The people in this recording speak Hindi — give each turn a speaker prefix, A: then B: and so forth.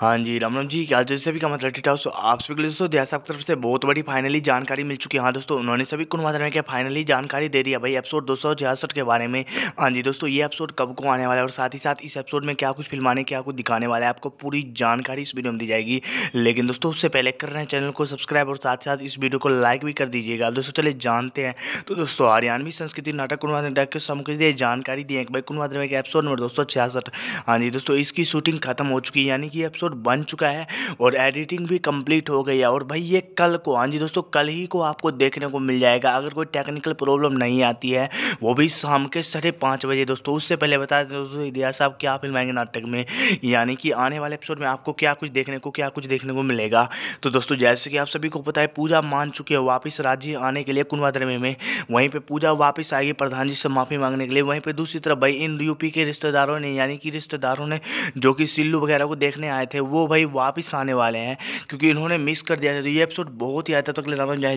A: हाँ जी राम राम जी क्या जैसे सभी का मतलब ठीक दोस्तों आप सभी के लिए दोस्तों दिया साहब की तरफ से बहुत बड़ी फाइनली जानकारी मिल चुकी है हाँ दोस्तों उन्होंने सभी कुन माध्यम के फाइनली जानकारी दे दिया भाई एपिसोड दो सौ छियासठ के बारे में हाँ जी दोस्तों ये एपिसोड कब को आने वाला है और साथ ही साथ इस एपिसोड में क्या कुछ फिल्माने क्या कुछ दिखाने वाला है आपको पूरी जानकारी इस वीडियो में दी जाएगी लेकिन दोस्तों उससे पहले कर रहे हैं चैनल को सब्सक्राइब और साथ ही साथ इस वीडियो को लाइक भी कर दीजिएगा दोस्तों चले जानते हैं तो दोस्तों हरियाणवी संस्कृति नाटक कुन नाटक के ये जानकारी दी है भाई माध्यम के एपिसोड नंबर दो सौ छियासठ हाँ जी दोस्तों इसकी शूटिंग खत्म हो चुकी है यानी कि एपिसोड एपिसोड बन चुका है और एडिटिंग भी कंप्लीट हो गई है और भाई ये कल को हाँ जी दोस्तों कल ही को आपको देखने को मिल जाएगा अगर कोई टेक्निकल प्रॉब्लम नहीं आती है वो भी शाम के साढ़े पाँच बजे दोस्तों उससे पहले बता दें दोस्तों इतिहास साहब क्या फिल्माएंगे नाटक में यानी कि आने वाले एपिसोड में आपको क्या कुछ देखने को क्या कुछ देखने को मिलेगा तो दोस्तों जैसे कि आप सभी को पता है पूजा मान चुके हैं वापस राज्य आने के लिए कुनवादरमे में वहीं पर पूजा वापस आएगी प्रधान जी से माफ़ी मांगने के लिए वहीं पर दूसरी तरफ भाई इन यूपी के रिश्तेदारों ने यानी कि रिश्तेदारों ने जो कि सिल्लू वगैरह को देखने आए थे थे वो भाई वापस आने वाले हैं क्योंकि इन्होंने मिस कर दिया था तो ये एपिसोड बहुत ही था तो अगले रामायण